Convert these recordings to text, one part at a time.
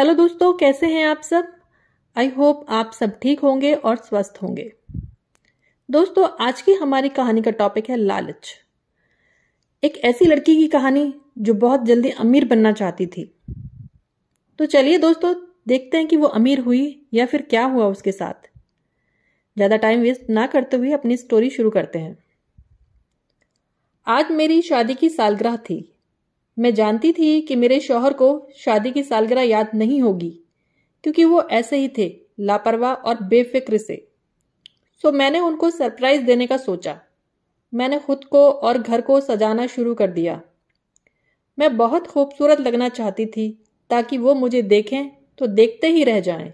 Hello दोस्तों कैसे हैं आप सब आई होप आप सब ठीक होंगे और स्वस्थ होंगे दोस्तों आज की हमारी कहानी का टॉपिक है लालच एक ऐसी लड़की की कहानी जो बहुत जल्दी अमीर बनना चाहती थी तो चलिए दोस्तों देखते हैं कि वो अमीर हुई या फिर क्या हुआ उसके साथ ज़्यादा टाइम वेस्ट ना करते हुए अपनी स्टोरी शुरू करते हैं आज मेरी शादी की सालगिरह थी मैं जानती थी कि मेरे शौहर को शादी की सालगिरह याद नहीं होगी क्योंकि वो ऐसे ही थे लापरवाह और बेफिक्र से सो मैंने उनको सरप्राइज देने का सोचा मैंने खुद को और घर को सजाना शुरू कर दिया मैं बहुत खूबसूरत लगना चाहती थी ताकि वो मुझे देखें तो देखते ही रह जाएं।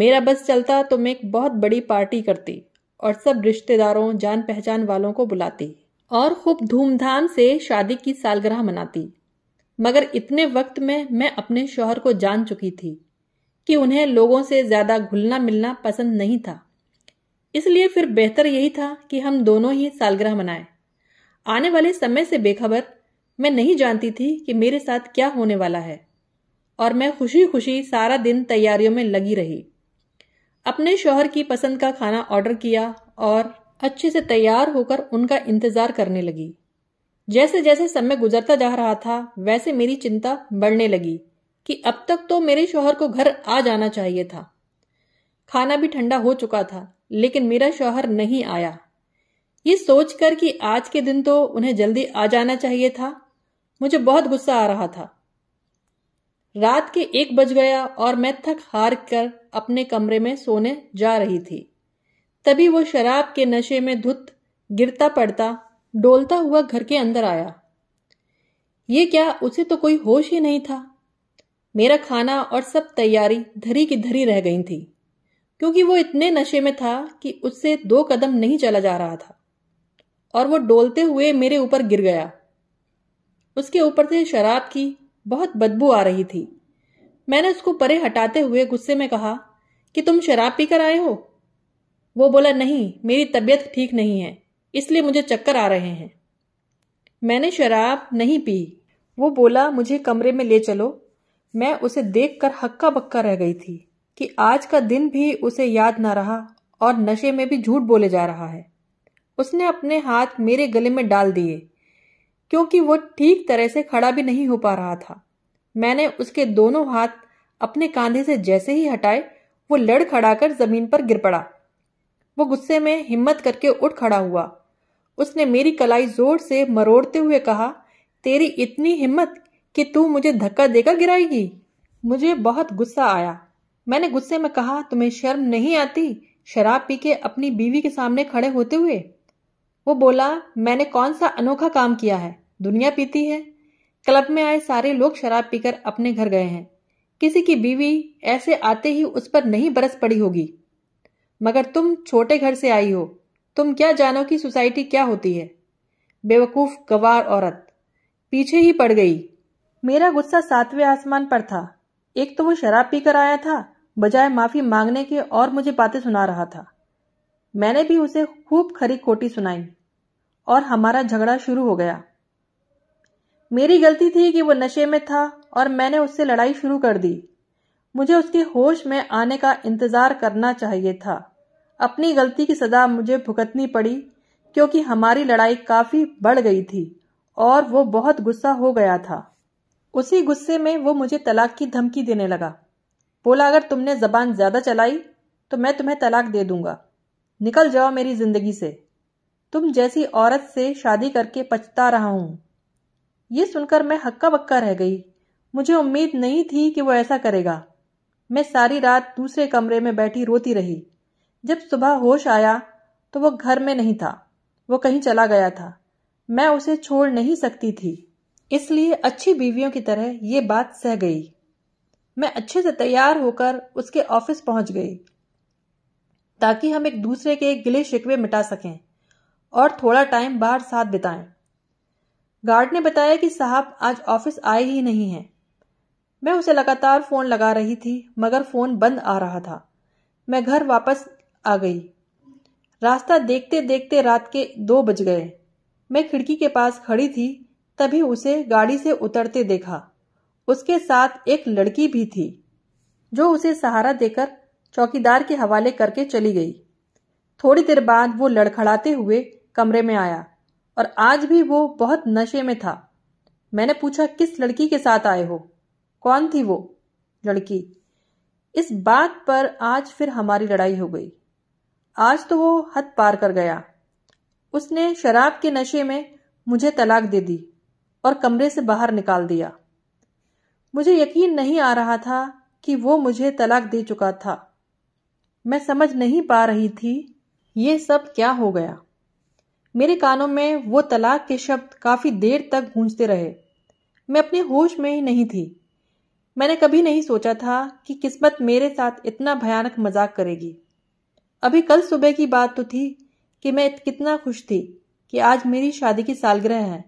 मेरा बस चलता तो मैं एक बहुत बड़ी पार्टी करती और सब रिश्तेदारों जान पहचान वालों को बुलाती और खूब धूमधाम से शादी की सालगिरह मनाती मगर इतने वक्त में मैं अपने शोहर को जान चुकी थी कि उन्हें लोगों से ज़्यादा घुलना मिलना पसंद नहीं था इसलिए फिर बेहतर यही था कि हम दोनों ही सालगिरह मनाएं। आने वाले समय से बेखबर मैं नहीं जानती थी कि मेरे साथ क्या होने वाला है और मैं खुशी खुशी सारा दिन तैयारियों में लगी रही अपने शोहर की पसंद का खाना ऑर्डर किया और अच्छे से तैयार होकर उनका इंतजार करने लगी जैसे जैसे समय गुजरता जा रहा था वैसे मेरी चिंता बढ़ने लगी कि अब तक तो मेरे शोहर को घर आ जाना चाहिए था खाना भी ठंडा हो चुका था लेकिन मेरा शोहर नहीं आया ये सोचकर कि आज के दिन तो उन्हें जल्दी आ जाना चाहिए था मुझे बहुत गुस्सा आ रहा था रात के एक बज गया और मैं थक हार कर अपने कमरे में सोने जा रही थी तभी वो शराब के नशे में धुत गिरता पड़ता डोलता हुआ घर के अंदर आया ये क्या उसे तो कोई होश ही नहीं था मेरा खाना और सब तैयारी धरी की धरी रह गई थी क्योंकि वो इतने नशे में था कि उससे दो कदम नहीं चला जा रहा था और वो डोलते हुए मेरे ऊपर गिर गया उसके ऊपर से शराब की बहुत बदबू आ रही थी मैंने उसको परे हटाते हुए गुस्से में कहा कि तुम शराब पीकर आए हो वो बोला नहीं मेरी तबीयत ठीक नहीं है इसलिए मुझे चक्कर आ रहे हैं मैंने शराब नहीं पी वो बोला मुझे कमरे में ले चलो मैं उसे देखकर हक्का बक्का रह गई थी कि आज का दिन भी उसे याद ना रहा और नशे में भी झूठ बोले जा रहा है उसने अपने हाथ मेरे गले में डाल दिए क्योंकि वो ठीक तरह से खड़ा भी नहीं हो पा रहा था मैंने उसके दोनों हाथ अपने कांधे से जैसे ही हटाए वो लड़ खड़ा कर जमीन पर गिर पड़ा वो गुस्से में हिम्मत करके उठ खड़ा हुआ उसने मेरी कलाई जोर से मरोड़ते हुए कहा तेरी इतनी हिम्मत कि तू मुझे धक्का देकर गिराएगी मुझे बहुत गुस्सा आया मैंने गुस्से में कहा तुम्हें शर्म नहीं आती शराब पी के अपनी बीवी के सामने खड़े होते हुए वो बोला मैंने कौन सा अनोखा काम किया है दुनिया पीती है क्लब में आए सारे लोग शराब पीकर अपने घर गए हैं किसी की बीवी ऐसे आते ही उस पर नहीं बरस पड़ी होगी मगर तुम छोटे घर से आई हो तुम क्या जानो कि सोसाइटी क्या होती है बेवकूफ़ गवार औरत पीछे ही पड़ गई मेरा गुस्सा सातवें आसमान पर था एक तो वो शराब पीकर आया था बजाय माफ़ी मांगने के और मुझे बातें सुना रहा था मैंने भी उसे खूब खरी खोटी सुनाई और हमारा झगड़ा शुरू हो गया मेरी गलती थी कि वो नशे में था और मैंने उससे लड़ाई शुरू कर दी मुझे उसके होश में आने का इंतज़ार करना चाहिए था अपनी गलती की सजा मुझे भुगतनी पड़ी क्योंकि हमारी लड़ाई काफी बढ़ गई थी और वो बहुत गुस्सा हो गया था उसी गुस्से में वो मुझे तलाक की धमकी देने लगा बोला अगर तुमने जबान ज्यादा चलाई तो मैं तुम्हें तलाक दे दूंगा निकल जाओ मेरी जिंदगी से तुम जैसी औरत से शादी करके पछता रहा हूं यह सुनकर मैं हक्का बक्का रह गई मुझे उम्मीद नहीं थी कि वो ऐसा करेगा मैं सारी रात दूसरे कमरे में बैठी रोती रही जब सुबह होश आया तो वो घर में नहीं था वो कहीं चला गया था मैं उसे छोड़ नहीं सकती थी इसलिए अच्छी बीवियों की तरह ये बात सह गई मैं अच्छे से तैयार होकर उसके ऑफिस पहुंच गई ताकि हम एक दूसरे के गिले शिकवे मिटा सकें और थोड़ा टाइम बाहर साथ बिताएं गार्ड ने बताया कि साहब आज ऑफिस आए ही नहीं हैं मैं उसे लगातार फोन लगा रही थी मगर फोन बंद आ रहा था मैं घर वापस आ गई रास्ता देखते देखते रात के दो बज गए मैं खिड़की के पास खड़ी थी तभी उसे गाड़ी से उतरते देखा उसके साथ एक लड़की भी थी जो उसे सहारा देकर चौकीदार के हवाले करके चली गई थोड़ी देर बाद वो लड़खड़ाते हुए कमरे में आया और आज भी वो बहुत नशे में था मैंने पूछा किस लड़की के साथ आए हो कौन थी वो लड़की इस बात पर आज फिर हमारी लड़ाई हो गई आज तो वो हद पार कर गया उसने शराब के नशे में मुझे तलाक दे दी और कमरे से बाहर निकाल दिया मुझे यकीन नहीं आ रहा था कि वो मुझे तलाक दे चुका था मैं समझ नहीं पा रही थी ये सब क्या हो गया मेरे कानों में वो तलाक के शब्द काफ़ी देर तक गूंजते रहे मैं अपने होश में ही नहीं थी मैंने कभी नहीं सोचा था कि किस्मत मेरे साथ इतना भयानक मजाक करेगी अभी कल सुबह की बात तो थी कि मैं कितना खुश थी कि आज मेरी शादी की सालगिरह है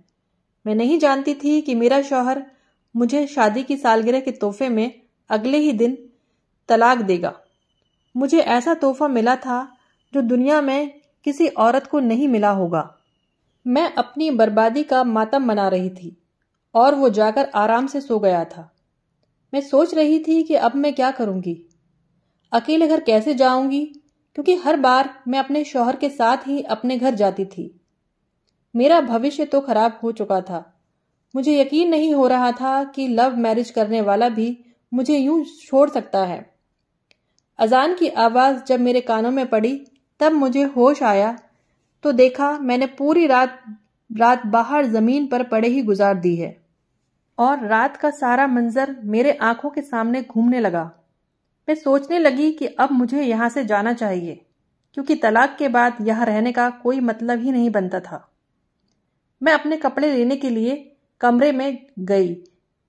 मैं नहीं जानती थी कि मेरा शौहर मुझे शादी की सालगिरह के तोहफे में अगले ही दिन तलाक देगा मुझे ऐसा तोहफा मिला था जो दुनिया में किसी औरत को नहीं मिला होगा मैं अपनी बर्बादी का मातम मना रही थी और वो जाकर आराम से सो गया था मैं सोच रही थी कि अब मैं क्या करूंगी अकेले घर कैसे जाऊंगी क्योंकि हर बार मैं अपने शौहर के साथ ही अपने घर जाती थी मेरा भविष्य तो खराब हो चुका था मुझे यकीन नहीं हो रहा था कि लव मैरिज करने वाला भी मुझे यूं छोड़ सकता है अजान की आवाज़ जब मेरे कानों में पड़ी तब मुझे होश आया तो देखा मैंने पूरी रात रात बाहर ज़मीन पर पड़े ही गुजार दी है और रात का सारा मंजर मेरे आंखों के सामने घूमने लगा मैं सोचने लगी कि अब मुझे यहां से जाना चाहिए क्योंकि तलाक के बाद यहां रहने का कोई मतलब ही नहीं बनता था मैं अपने कपड़े लेने के लिए कमरे में गई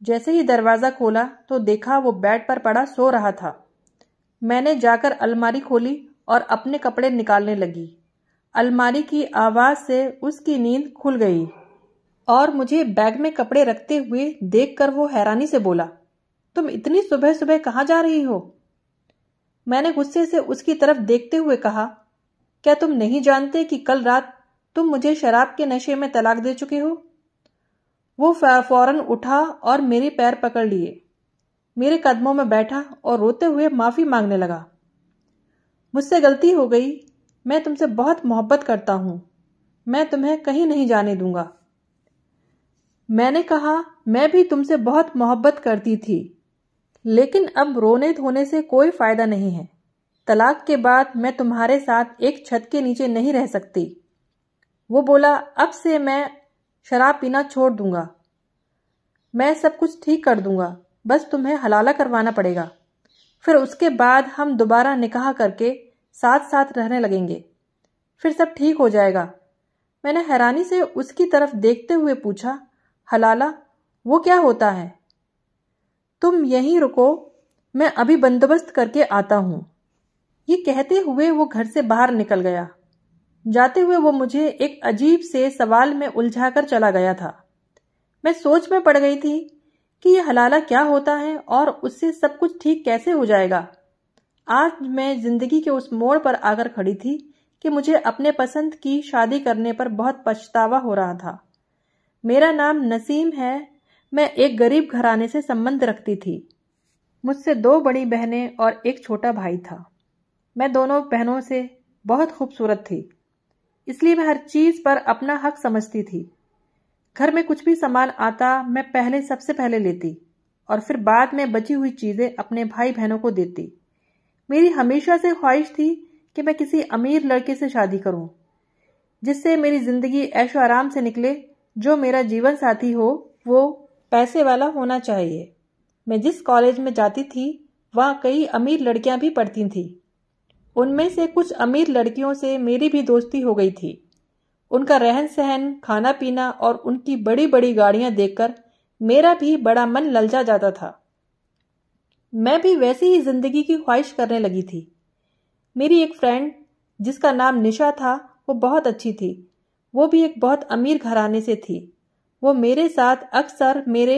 जैसे ही दरवाज़ा खोला तो देखा वो बेड पर पड़ा सो रहा था मैंने जाकर अलमारी खोली और अपने कपड़े निकालने लगी अलमारी की आवाज़ से उसकी नींद खुल गई और मुझे बैग में कपड़े रखते हुए देखकर वो हैरानी से बोला तुम इतनी सुबह सुबह कहाँ जा रही हो मैंने गुस्से से उसकी तरफ देखते हुए कहा क्या तुम नहीं जानते कि कल रात तुम मुझे शराब के नशे में तलाक दे चुके हो वो फौरन उठा और मेरे पैर पकड़ लिए मेरे कदमों में बैठा और रोते हुए माफ़ी मांगने लगा मुझसे गलती हो गई मैं तुमसे बहुत मोहब्बत करता हूं मैं तुम्हें कहीं नहीं जाने दूंगा मैंने कहा मैं भी तुमसे बहुत मोहब्बत करती थी लेकिन अब रोने धोने से कोई फायदा नहीं है तलाक के बाद मैं तुम्हारे साथ एक छत के नीचे नहीं रह सकती वो बोला अब से मैं शराब पीना छोड़ दूंगा मैं सब कुछ ठीक कर दूंगा बस तुम्हें हलाला करवाना पड़ेगा फिर उसके बाद हम दोबारा निकाह करके साथ साथ रहने लगेंगे फिर सब ठीक हो जाएगा मैंने हैरानी से उसकी तरफ देखते हुए पूछा हलाला वो क्या होता है तुम यहीं रुको मैं अभी बंदोबस्त करके आता हूं ये कहते हुए वो घर से बाहर निकल गया जाते हुए वो मुझे एक अजीब से सवाल में उलझा कर चला गया था मैं सोच में पड़ गई थी कि यह हलाला क्या होता है और उससे सब कुछ ठीक कैसे हो जाएगा आज मैं जिंदगी के उस मोड़ पर आकर खड़ी थी कि मुझे अपने पसंद की शादी करने पर बहुत पछतावा हो रहा था मेरा नाम नसीम है मैं एक गरीब घराने से संबंध रखती थी मुझसे दो बड़ी बहनें और एक छोटा भाई था मैं दोनों बहनों से बहुत खूबसूरत थी इसलिए मैं हर चीज पर अपना हक समझती थी घर में कुछ भी सामान आता मैं पहले सबसे पहले लेती और फिर बाद में बची हुई चीजें अपने भाई बहनों को देती मेरी हमेशा से ख्वाहिश थी कि मैं किसी अमीर लड़के से शादी करूं जिससे मेरी जिंदगी ऐशो आराम से निकले जो मेरा जीवन साथी हो वो पैसे वाला होना चाहिए मैं जिस कॉलेज में जाती थी वहाँ कई अमीर लड़कियाँ भी पढ़ती थीं उनमें से कुछ अमीर लड़कियों से मेरी भी दोस्ती हो गई थी उनका रहन सहन खाना पीना और उनकी बड़ी बड़ी गाड़ियाँ देखकर मेरा भी बड़ा मन ललचा जाता था मैं भी वैसी ही जिंदगी की ख्वाहिश करने लगी थी मेरी एक फ्रेंड जिसका नाम निशा था वो बहुत अच्छी थी वो भी एक बहुत अमीर घराने से थी वो मेरे साथ अक्सर मेरे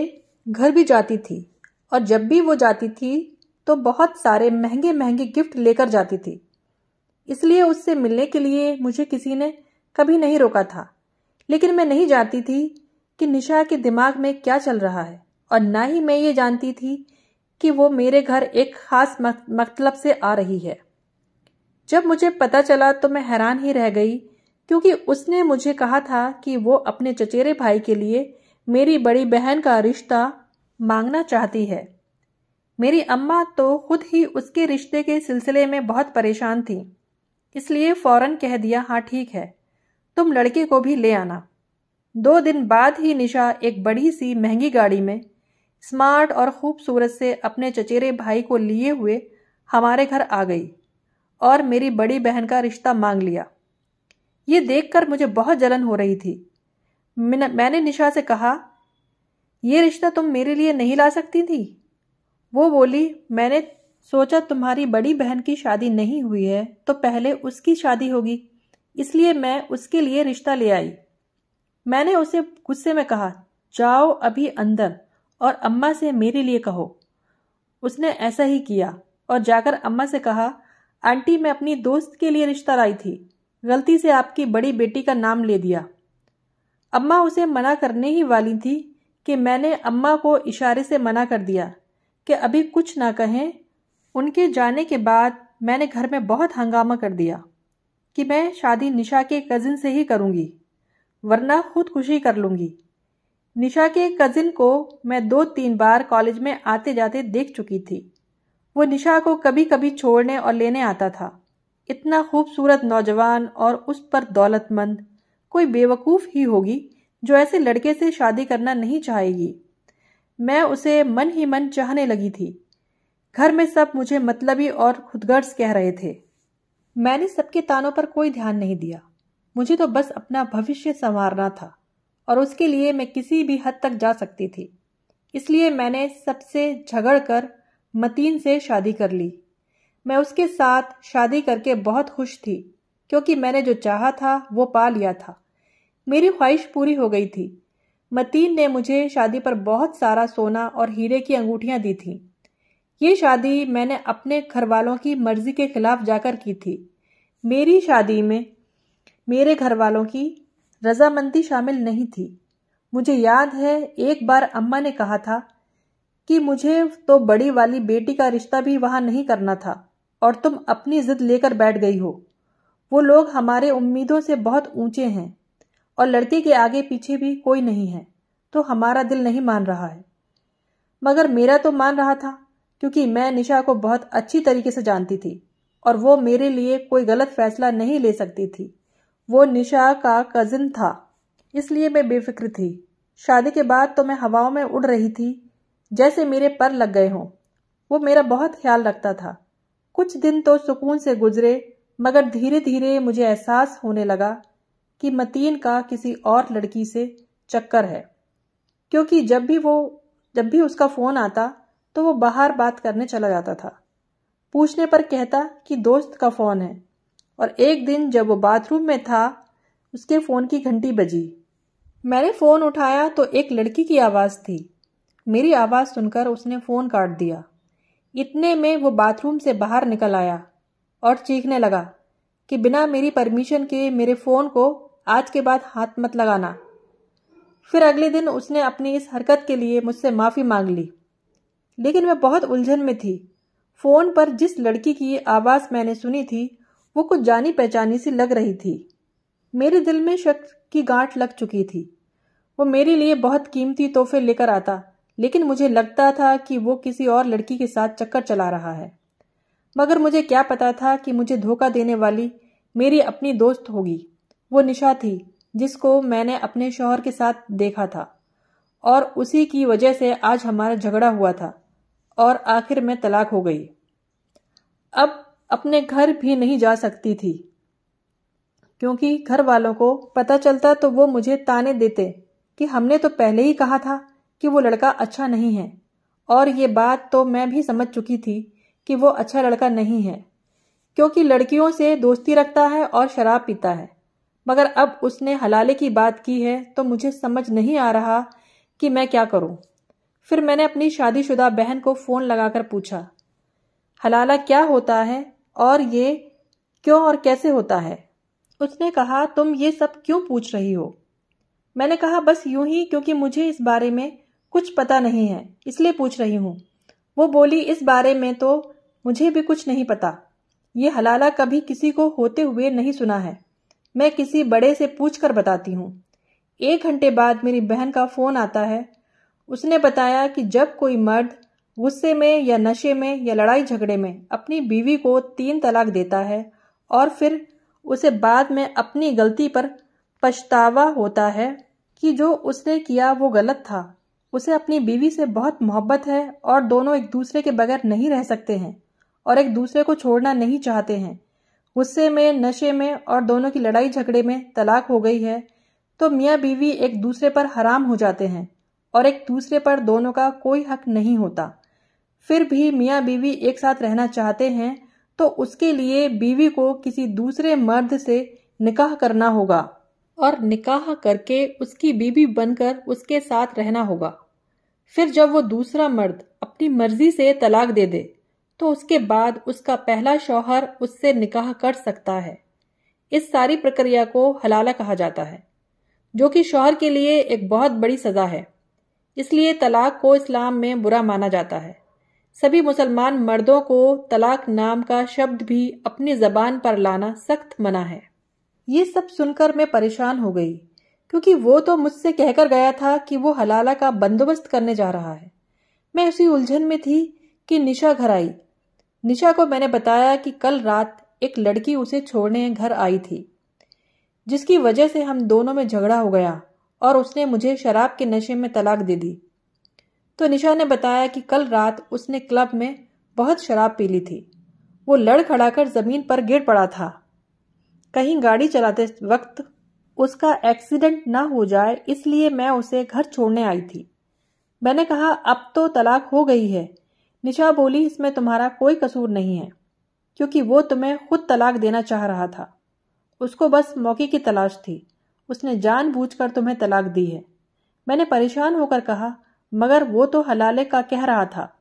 घर भी जाती थी और जब भी वो जाती थी तो बहुत सारे महंगे महंगे गिफ्ट लेकर जाती थी इसलिए उससे मिलने के लिए मुझे किसी ने कभी नहीं रोका था लेकिन मैं नहीं जानती थी कि निशा के दिमाग में क्या चल रहा है और ना ही मैं ये जानती थी कि वो मेरे घर एक खास मतलब से आ रही है जब मुझे पता चला तो मैं हैरान ही रह गई क्योंकि उसने मुझे कहा था कि वो अपने चचेरे भाई के लिए मेरी बड़ी बहन का रिश्ता मांगना चाहती है मेरी अम्मा तो खुद ही उसके रिश्ते के सिलसिले में बहुत परेशान थी इसलिए फौरन कह दिया हाँ ठीक है तुम लड़के को भी ले आना दो दिन बाद ही निशा एक बड़ी सी महंगी गाड़ी में स्मार्ट और खूबसूरत से अपने चचेरे भाई को लिए हुए हमारे घर आ गई और मेरी बड़ी बहन का रिश्ता मांग लिया ये देखकर मुझे बहुत जलन हो रही थी मैंने निशा से कहा ये रिश्ता तुम मेरे लिए नहीं ला सकती थी वो बोली मैंने सोचा तुम्हारी बड़ी बहन की शादी नहीं हुई है तो पहले उसकी शादी होगी इसलिए मैं उसके लिए रिश्ता ले आई मैंने उसे गुस्से में कहा जाओ अभी अंदर और अम्मा से मेरे लिए कहो उसने ऐसा ही किया और जाकर अम्मा से कहा आंटी मैं अपनी दोस्त के लिए रिश्ता लाई थी गलती से आपकी बड़ी बेटी का नाम ले दिया अम्मा उसे मना करने ही वाली थी कि मैंने अम्मा को इशारे से मना कर दिया कि अभी कुछ ना कहें उनके जाने के बाद मैंने घर में बहुत हंगामा कर दिया कि मैं शादी निशा के कज़िन से ही करूँगी वरना खुदकुशी कर लूँगी निशा के कज़िन को मैं दो तीन बार कॉलेज में आते जाते देख चुकी थी वो निशा को कभी कभी छोड़ने और लेने आता था इतना खूबसूरत नौजवान और उस पर दौलतमंद कोई बेवकूफ़ ही होगी जो ऐसे लड़के से शादी करना नहीं चाहेगी मैं उसे मन ही मन चाहने लगी थी घर में सब मुझे मतलबी और खुदगर्ज कह रहे थे मैंने सबके तानों पर कोई ध्यान नहीं दिया मुझे तो बस अपना भविष्य संवारना था और उसके लिए मैं किसी भी हद तक जा सकती थी इसलिए मैंने सबसे झगड़ कर मतीन से शादी कर ली मैं उसके साथ शादी करके बहुत खुश थी क्योंकि मैंने जो चाहा था वो पा लिया था मेरी ख्वाहिश पूरी हो गई थी मतीन ने मुझे शादी पर बहुत सारा सोना और हीरे की अंगूठियां दी थी ये शादी मैंने अपने घर वालों की मर्जी के खिलाफ जाकर की थी मेरी शादी में मेरे घर वालों की रजामंदी शामिल नहीं थी मुझे याद है एक बार अम्मा ने कहा था कि मुझे तो बड़ी वाली बेटी का रिश्ता भी वहाँ नहीं करना था और तुम अपनी जिद लेकर बैठ गई हो वो लोग हमारे उम्मीदों से बहुत ऊंचे हैं और लड़के के आगे पीछे भी कोई नहीं है तो हमारा दिल नहीं मान रहा है मगर मेरा तो मान रहा था क्योंकि मैं निशा को बहुत अच्छी तरीके से जानती थी और वो मेरे लिए कोई गलत फैसला नहीं ले सकती थी वो निशा का कजिन था इसलिए मैं बेफिक्र थी शादी के बाद तो मैं हवाओं में उड़ रही थी जैसे मेरे पर लग गए हों वो मेरा बहुत ख्याल रखता था कुछ दिन तो सुकून से गुजरे मगर धीरे धीरे मुझे एहसास होने लगा कि मतीन का किसी और लड़की से चक्कर है क्योंकि जब भी वो जब भी उसका फ़ोन आता तो वो बाहर बात करने चला जाता था पूछने पर कहता कि दोस्त का फ़ोन है और एक दिन जब वो बाथरूम में था उसके फ़ोन की घंटी बजी मैंने फ़ोन उठाया तो एक लड़की की आवाज़ थी मेरी आवाज़ सुनकर उसने फ़ोन काट दिया इतने में वो बाथरूम से बाहर निकल आया और चीखने लगा कि बिना मेरी परमिशन के मेरे फ़ोन को आज के बाद हाथ मत लगाना फिर अगले दिन उसने अपनी इस हरकत के लिए मुझसे माफ़ी मांग ली लेकिन मैं बहुत उलझन में थी फ़ोन पर जिस लड़की की आवाज़ मैंने सुनी थी वो कुछ जानी पहचानी सी लग रही थी मेरे दिल में शक की गांठ लग चुकी थी वो मेरे लिए बहुत कीमती तोहफे लेकर आता लेकिन मुझे लगता था कि वो किसी और लड़की के साथ चक्कर चला रहा है मगर मुझे क्या पता था कि मुझे धोखा देने वाली मेरी अपनी दोस्त होगी वो निशा थी जिसको मैंने अपने शोहर के साथ देखा था और उसी की वजह से आज हमारा झगड़ा हुआ था और आखिर में तलाक हो गई अब अपने घर भी नहीं जा सकती थी क्योंकि घर वालों को पता चलता तो वो मुझे ताने देते कि हमने तो पहले ही कहा था कि वो लड़का अच्छा नहीं है और ये बात तो मैं भी समझ चुकी थी कि वो अच्छा लड़का नहीं है क्योंकि लड़कियों से दोस्ती रखता है और शराब पीता है मगर अब उसने हलाले की बात की है तो मुझे समझ नहीं आ रहा कि मैं क्या करूं। फिर मैंने अपनी शादीशुदा बहन को फ़ोन लगाकर पूछा हलाला क्या होता है और ये क्यों और कैसे होता है उसने कहा तुम ये सब क्यों पूछ रही हो मैंने कहा बस यूं ही क्योंकि मुझे इस बारे में कुछ पता नहीं है इसलिए पूछ रही हूँ वो बोली इस बारे में तो मुझे भी कुछ नहीं पता ये हलाला कभी किसी को होते हुए नहीं सुना है मैं किसी बड़े से पूछ कर बताती हूँ एक घंटे बाद मेरी बहन का फोन आता है उसने बताया कि जब कोई मर्द गुस्से में या नशे में या लड़ाई झगड़े में अपनी बीवी को तीन तलाक देता है और फिर उसे बाद में अपनी गलती पर पछतावा होता है कि जो उसने किया वो गलत था उसे अपनी बीवी से बहुत मोहब्बत है और दोनों एक दूसरे के बगैर नहीं रह सकते हैं और एक दूसरे को छोड़ना नहीं चाहते हैं गुस्से में नशे में और दोनों की लड़ाई झगड़े में तलाक हो गई है तो मियाँ बीवी एक दूसरे पर हराम हो जाते हैं और एक दूसरे पर दोनों का कोई हक नहीं होता फिर भी मियाँ बीवी एक साथ रहना चाहते हैं तो उसके लिए बीवी को किसी दूसरे मर्द से निकाह करना होगा और निकाह करके उसकी बीवी बनकर उसके साथ रहना होगा फिर जब वो दूसरा मर्द अपनी मर्जी से तलाक दे दे तो उसके बाद उसका पहला शौहर उससे निकाह कर सकता है इस सारी प्रक्रिया को हलाला कहा जाता है जो कि शौहर के लिए एक बहुत बड़ी सज़ा है इसलिए तलाक को इस्लाम में बुरा माना जाता है सभी मुसलमान मर्दों को तलाक नाम का शब्द भी अपनी जबान पर लाना सख्त मना है ये सब सुनकर मैं परेशान हो गई क्योंकि वो तो मुझसे कहकर गया था कि वो हलाला का बंदोबस्त करने जा रहा है मैं उसी उलझन में थी कि निशा घर आई निशा को मैंने बताया कि कल रात एक लड़की उसे छोड़ने घर आई थी जिसकी वजह से हम दोनों में झगड़ा हो गया और उसने मुझे शराब के नशे में तलाक दे दी तो निशा ने बताया कि कल रात उसने क्लब में बहुत शराब पी ली थी वो लड़ कर जमीन पर गिर पड़ा था कहीं गाड़ी चलाते वक्त उसका एक्सीडेंट ना हो जाए इसलिए मैं उसे घर छोड़ने आई थी मैंने कहा अब तो तलाक हो गई है निशा बोली इसमें तुम्हारा कोई कसूर नहीं है क्योंकि वो तुम्हें खुद तलाक देना चाह रहा था उसको बस मौके की तलाश थी उसने जानबूझकर तुम्हें तलाक दी है मैंने परेशान होकर कहा मगर वो तो हलाले का कह रहा था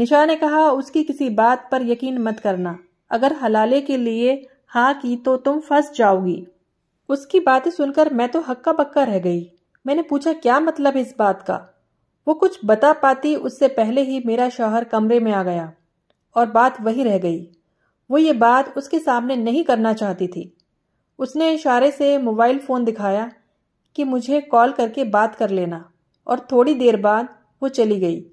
निशा ने कहा उसकी किसी बात पर यकीन मत करना अगर हलाले के लिए हाँ की तो तुम फंस जाओगी उसकी बातें सुनकर मैं तो हक्का बक्का रह गई मैंने पूछा क्या मतलब है इस बात का वो कुछ बता पाती उससे पहले ही मेरा शौहर कमरे में आ गया और बात वही रह गई वो ये बात उसके सामने नहीं करना चाहती थी उसने इशारे से मोबाइल फ़ोन दिखाया कि मुझे कॉल करके बात कर लेना और थोड़ी देर बाद वो चली गई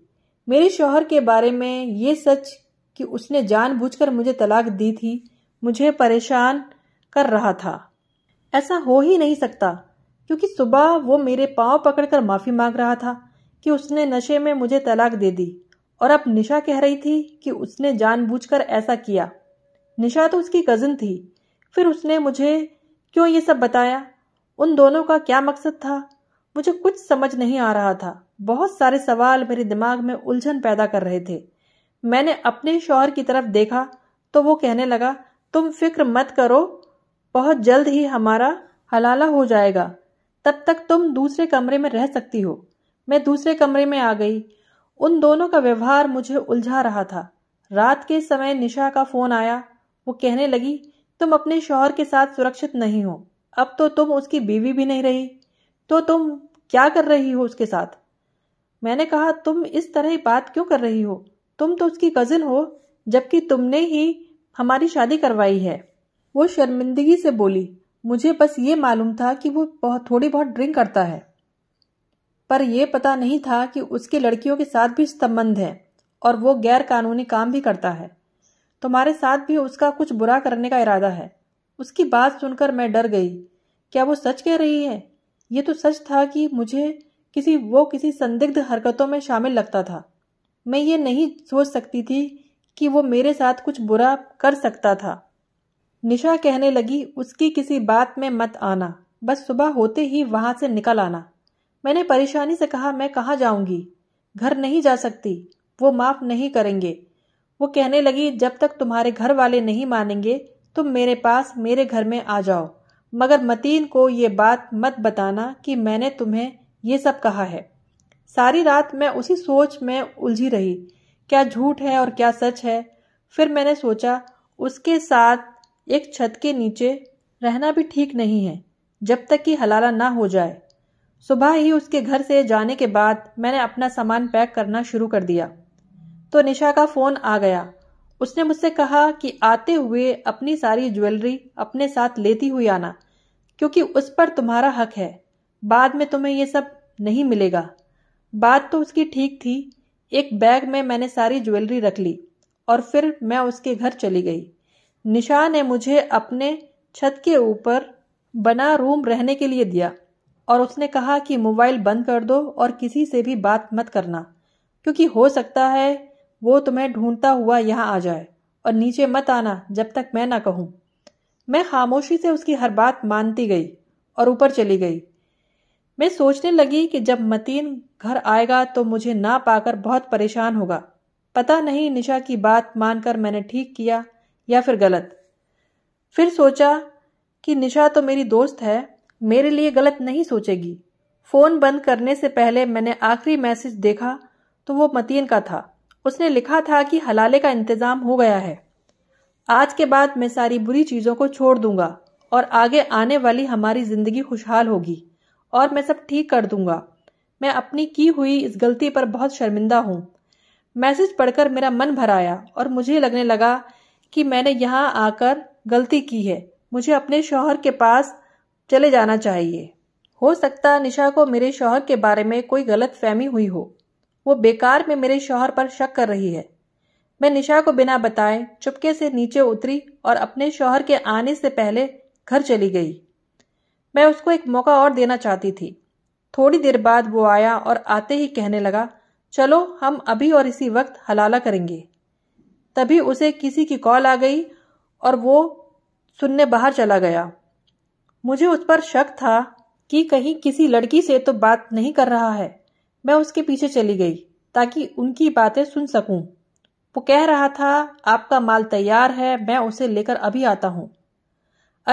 मेरे शौहर के बारे में ये सच कि उसने जानबूझकर मुझे तलाक दी थी मुझे परेशान कर रहा था ऐसा हो ही नहीं सकता क्योंकि सुबह वो मेरे पाँव पकड़कर माफ़ी मांग रहा था कि उसने नशे में मुझे तलाक दे दी और अब निशा कह रही थी कि उसने जानबूझकर ऐसा किया निशा तो उसकी कजिन थी फिर उसने मुझे क्यों ये सब बताया उन दोनों का क्या मकसद था मुझे कुछ समझ नहीं आ रहा था बहुत सारे सवाल मेरे दिमाग में उलझन पैदा कर रहे थे मैंने अपने शौहर की तरफ देखा तो वो कहने लगा तुम फिक्र मत करो बहुत जल्द ही हमारा हलाला हो जाएगा तब तक तुम दूसरे कमरे में रह सकती हो मैं दूसरे कमरे में आ गई उन दोनों का व्यवहार मुझे उलझा रहा था रात के समय निशा का फोन आया वो कहने लगी तुम अपने शोहर के साथ सुरक्षित नहीं हो अब तो तुम उसकी बीवी भी नहीं रही तो तुम क्या कर रही हो उसके साथ मैंने कहा तुम इस तरह बात क्यों कर रही हो तुम तो उसकी कजिन हो जबकि तुमने ही हमारी शादी करवाई है वो शर्मिंदगी से बोली मुझे बस ये मालूम था कि वो बहुत थोड़ी बहुत ड्रिंक करता है पर यह पता नहीं था कि उसके लड़कियों के साथ भी संबंध है और वो गैर कानूनी काम भी करता है तुम्हारे साथ भी उसका कुछ बुरा करने का इरादा है उसकी बात सुनकर मैं डर गई क्या वो सच कह रही है ये तो सच था कि मुझे किसी वो किसी संदिग्ध हरकतों में शामिल लगता था मैं ये नहीं सोच सकती थी कि वो मेरे साथ कुछ बुरा कर सकता था निशा कहने लगी उसकी किसी बात में मत आना बस सुबह होते ही वहां से निकल आना मैंने परेशानी से कहा मैं कहा जाऊंगी घर नहीं जा सकती वो माफ नहीं करेंगे वो कहने लगी जब तक तुम्हारे घर वाले नहीं मानेंगे तुम मेरे पास मेरे घर में आ जाओ मगर मतीन को ये बात मत बताना कि मैंने तुम्हें ये सब कहा है सारी रात मैं उसी सोच में उलझी रही क्या झूठ है और क्या सच है फिर मैंने सोचा उसके साथ एक छत के नीचे रहना भी ठीक नहीं है जब तक कि हलाला ना हो जाए सुबह ही उसके घर से जाने के बाद मैंने अपना सामान पैक करना शुरू कर दिया तो निशा का फ़ोन आ गया उसने मुझसे कहा कि आते हुए अपनी सारी ज्वेलरी अपने साथ लेती हुई आना क्योंकि उस पर तुम्हारा हक है बाद में तुम्हें ये सब नहीं मिलेगा बात तो उसकी ठीक थी एक बैग में मैंने सारी ज्वेलरी रख ली और फिर मैं उसके घर चली गई निशा ने मुझे अपने छत के ऊपर बना रूम रहने के लिए दिया और उसने कहा कि मोबाइल बंद कर दो और किसी से भी बात मत करना क्योंकि हो सकता है वो तुम्हें ढूंढता हुआ यहाँ आ जाए और नीचे मत आना जब तक मैं ना कहूँ मैं खामोशी से उसकी हर बात मानती गई और ऊपर चली गई मैं सोचने लगी कि जब मतीन घर आएगा तो मुझे ना पाकर बहुत परेशान होगा पता नहीं निशा की बात मानकर मैंने ठीक किया या फिर गलत फिर सोचा कि निशा तो मेरी दोस्त है मेरे लिए गलत नहीं सोचेगी फ़ोन बंद करने से पहले मैंने आखिरी मैसेज देखा तो वो मतीन का था उसने लिखा था कि हलाले का इंतज़ाम हो गया है आज के बाद मैं सारी बुरी चीज़ों को छोड़ दूंगा और आगे आने वाली हमारी ज़िंदगी खुशहाल होगी और मैं सब ठीक कर दूंगा मैं अपनी की हुई इस गलती पर बहुत शर्मिंदा हूँ मैसेज पढ़कर मेरा मन भराया और मुझे लगने लगा कि मैंने यहाँ आकर गलती की है मुझे अपने शौहर के पास चले जाना चाहिए हो सकता निशा को मेरे शौहर के बारे में कोई गलत फहमी हुई हो वो बेकार में मेरे शौहर पर शक कर रही है मैं निशा को बिना बताए चुपके से नीचे उतरी और अपने शौहर के आने से पहले घर चली गई मैं उसको एक मौका और देना चाहती थी थोड़ी देर बाद वो आया और आते ही कहने लगा चलो हम अभी और इसी वक्त हलाला करेंगे तभी उसे किसी की कॉल आ गई और वो सुनने बाहर चला गया मुझे उस पर शक था कि कहीं किसी लड़की से तो बात नहीं कर रहा है मैं उसके पीछे चली गई ताकि उनकी बातें सुन सकूं। वो कह रहा था आपका माल तैयार है मैं उसे लेकर अभी आता हूं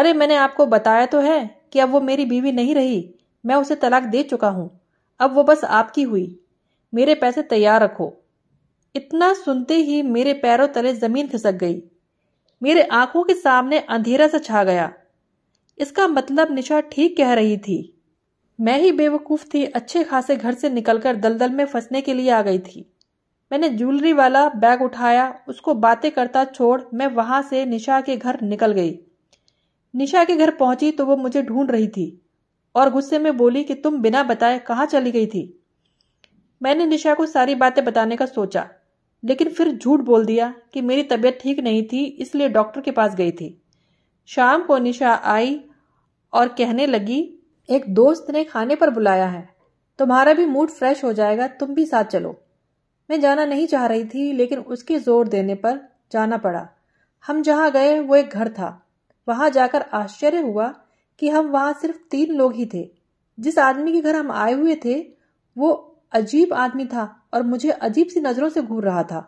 अरे मैंने आपको बताया तो है कि अब वो मेरी बीवी नहीं रही मैं उसे तलाक दे चुका हूं अब वो बस आपकी हुई मेरे पैसे तैयार रखो इतना सुनते ही मेरे पैरों तले जमीन खिसक गई मेरे आंखों के सामने अंधेरा सा छा गया इसका मतलब निशा ठीक कह रही थी मैं ही बेवकूफ थी अच्छे खासे घर से निकलकर दलदल में फंसने के लिए आ गई थी मैंने ज्वेलरी वाला बैग उठाया उसको बातें करता छोड़ मैं वहां से निशा के घर निकल गई निशा के घर पहुंची तो वो मुझे ढूंढ रही थी और गुस्से में बोली कि तुम बिना बताए कहाँ चली गई थी मैंने निशा को सारी बातें बताने का सोचा लेकिन फिर झूठ बोल दिया कि मेरी तबीयत ठीक नहीं थी इसलिए डॉक्टर के पास गई थी शाम को निशा आई और कहने लगी एक दोस्त ने खाने पर बुलाया है तुम्हारा भी मूड फ्रेश हो जाएगा तुम भी साथ चलो मैं जाना नहीं चाह रही थी लेकिन उसके जोर देने पर जाना पड़ा हम जहां गए वो एक घर था वहां जाकर आश्चर्य हुआ कि हम वहां सिर्फ तीन लोग ही थे जिस आदमी के घर हम आए हुए थे वो अजीब आदमी था और मुझे अजीब सी नजरों से घूर रहा था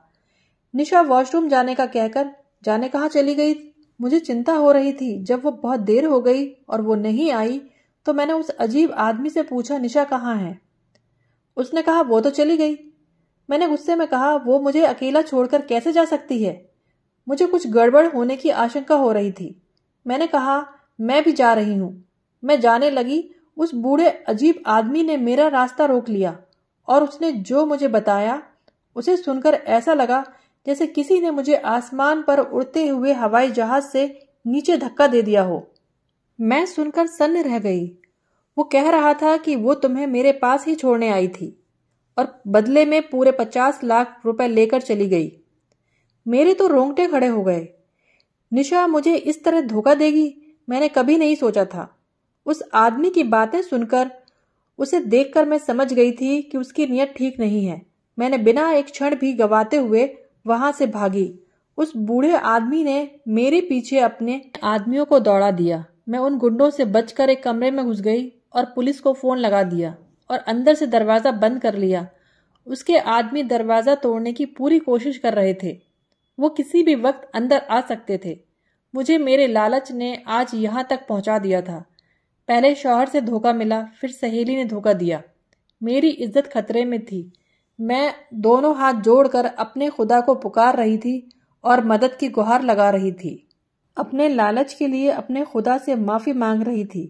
निशा वॉशरूम जाने का कहकर जाने कहा चली गई मुझे चिंता हो रही थी जब वो बहुत देर हो गई और वो नहीं आई तो मैंने उस अजीब आदमी से पूछा निशा कहाँ है उसने कहा वो तो चली गई मैंने गुस्से में कहा वो मुझे अकेला छोड़कर कैसे जा सकती है मुझे कुछ गड़बड़ होने की आशंका हो रही थी मैंने कहा मैं भी जा रही हूं मैं जाने लगी उस बूढ़े अजीब आदमी ने मेरा रास्ता रोक लिया और उसने जो मुझे बताया उसे सुनकर ऐसा लगा जैसे किसी ने मुझे आसमान पर उड़ते हुए हवाई जहाज से नीचे धक्का दे दिया हो मैं सुनकर सन्न रह गई वो कह रहा था कि वो तुम्हें मेरे पास ही छोड़ने आई थी और बदले में पूरे पचास लाख रुपए लेकर चली गई मेरे तो रोंगटे खड़े हो गए निशा मुझे इस तरह धोखा देगी मैंने कभी नहीं सोचा था उस आदमी की बातें सुनकर उसे देखकर मैं समझ गई थी कि उसकी नीयत ठीक नहीं है मैंने बिना एक क्षण भी गवाते हुए वहां से भागी उस बूढ़े आदमी ने मेरे पीछे अपने आदमियों को दौड़ा दिया मैं उन गुंडों से बचकर एक कमरे में घुस गई और पुलिस को फोन लगा दिया और अंदर से दरवाजा बंद कर लिया उसके आदमी दरवाजा तोड़ने की पूरी कोशिश कर रहे थे वो किसी भी वक्त अंदर आ सकते थे मुझे मेरे लालच ने आज यहाँ तक पहुँचा दिया था पहले शौहर से धोखा मिला फिर सहेली ने धोखा दिया मेरी इज्जत खतरे में थी मैं दोनों हाथ जोड़कर अपने खुदा को पुकार रही थी और मदद की गुहार लगा रही थी अपने लालच के लिए अपने खुदा से माफ़ी मांग रही थी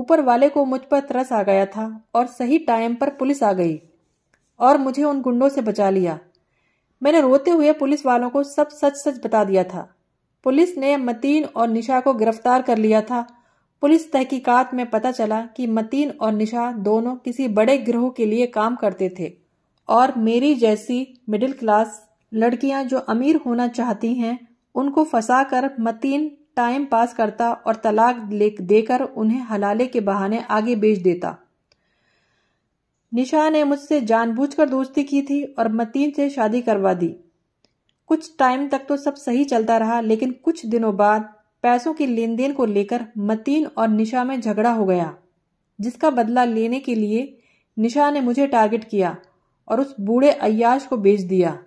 ऊपर वाले को मुझ पर तरस आ गया था और सही टाइम पर पुलिस आ गई और मुझे उन गुंडों से बचा लिया मैंने रोते हुए पुलिस वालों को सब सच सच बता दिया था पुलिस ने मतीन और निशा को गिरफ्तार कर लिया था पुलिस तहकीकात में पता चला कि मतीन और निशा दोनों किसी बड़े ग्रोह के लिए काम करते थे और मेरी जैसी मिडिल क्लास लड़कियां जो अमीर होना चाहती हैं उनको फंसा कर मतीन टाइम पास करता और तलाक देकर उन्हें हलाले के बहाने आगे बेच देता निशा ने मुझसे जानबूझकर दोस्ती की थी और मतीन से शादी करवा दी कुछ टाइम तक तो सब सही चलता रहा लेकिन कुछ दिनों बाद पैसों के लेन देन को लेकर मतीन और निशा में झगड़ा हो गया जिसका बदला लेने के लिए निशा ने मुझे टारगेट किया और उस बूढ़े अयाश को बेच दिया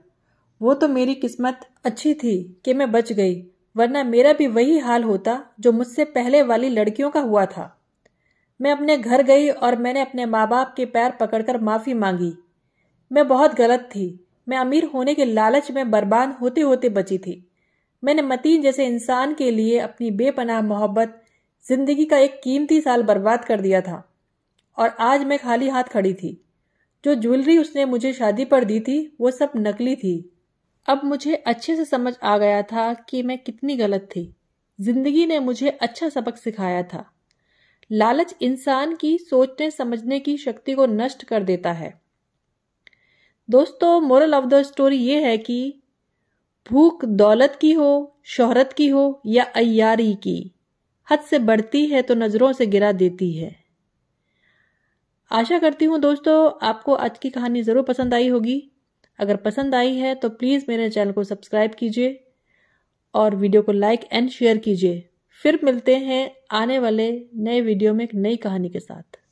वो तो मेरी किस्मत अच्छी थी कि मैं बच गई वरना मेरा भी वही हाल होता जो मुझसे पहले वाली लड़कियों का हुआ था मैं अपने घर गई और मैंने अपने माँ बाप के पैर पकड़कर माफ़ी मांगी मैं बहुत गलत थी मैं अमीर होने के लालच में बर्बाद होते होते बची थी मैंने मतीन जैसे इंसान के लिए अपनी बेपनाह मोहब्बत जिंदगी का एक कीमती साल बर्बाद कर दिया था और आज मैं खाली हाथ खड़ी थी जो ज्वेलरी उसने मुझे शादी पर दी थी वो सब नकली थी अब मुझे अच्छे से समझ आ गया था कि मैं कितनी गलत थी जिंदगी ने मुझे अच्छा सबक सिखाया था लालच इंसान की सोचने समझने की शक्ति को नष्ट कर देता है दोस्तों मोरल ऑफ द स्टोरी ये है कि भूख दौलत की हो शोहरत की हो या अयारी की हद से बढ़ती है तो नज़रों से गिरा देती है आशा करती हूँ दोस्तों आपको आज की कहानी ज़रूर पसंद आई होगी अगर पसंद आई है तो प्लीज़ मेरे चैनल को सब्सक्राइब कीजिए और वीडियो को लाइक एंड शेयर कीजिए फिर मिलते हैं आने वाले नए वीडियो में एक नई कहानी के साथ